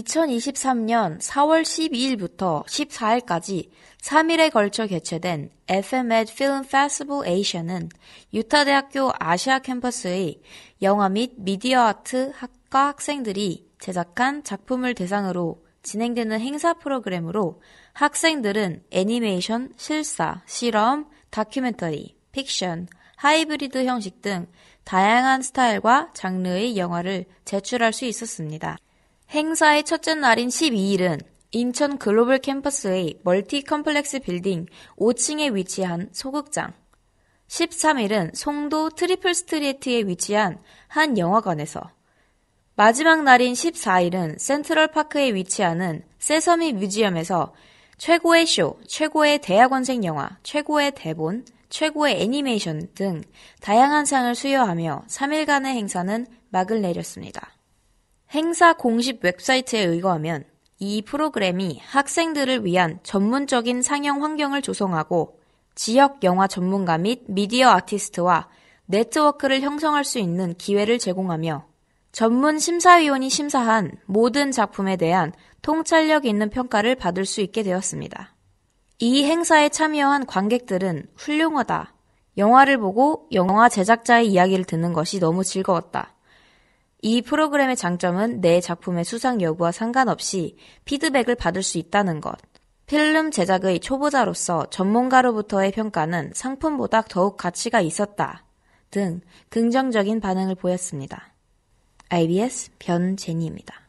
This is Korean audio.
2023년 4월 12일부터 14일까지 3일에 걸쳐 개최된 FMED Film Festival Asia는 유타대학교 아시아 캠퍼스의 영화 및 미디어 아트 학과 학생들이 제작한 작품을 대상으로 진행되는 행사 프로그램으로 학생들은 애니메이션, 실사, 실험, 다큐멘터리, 픽션, 하이브리드 형식 등 다양한 스타일과 장르의 영화를 제출할 수 있었습니다. 행사의 첫째 날인 12일은 인천 글로벌 캠퍼스의 멀티 컴플렉스 빌딩 5층에 위치한 소극장, 13일은 송도 트리플 스트리트에 위치한 한 영화관에서, 마지막 날인 14일은 센트럴 파크에 위치하는 세서미 뮤지엄에서 최고의 쇼, 최고의 대학원생 영화, 최고의 대본, 최고의 애니메이션 등 다양한 상을 수여하며 3일간의 행사는 막을 내렸습니다. 행사 공식 웹사이트에 의거하면 이 프로그램이 학생들을 위한 전문적인 상영 환경을 조성하고 지역 영화 전문가 및 미디어 아티스트와 네트워크를 형성할 수 있는 기회를 제공하며 전문 심사위원이 심사한 모든 작품에 대한 통찰력 있는 평가를 받을 수 있게 되었습니다. 이 행사에 참여한 관객들은 훌륭하다. 영화를 보고 영화 제작자의 이야기를 듣는 것이 너무 즐거웠다. 이 프로그램의 장점은 내 작품의 수상 여부와 상관없이 피드백을 받을 수 있다는 것. 필름 제작의 초보자로서 전문가로부터의 평가는 상품보다 더욱 가치가 있었다. 등 긍정적인 반응을 보였습니다. IBS 변제니입니다.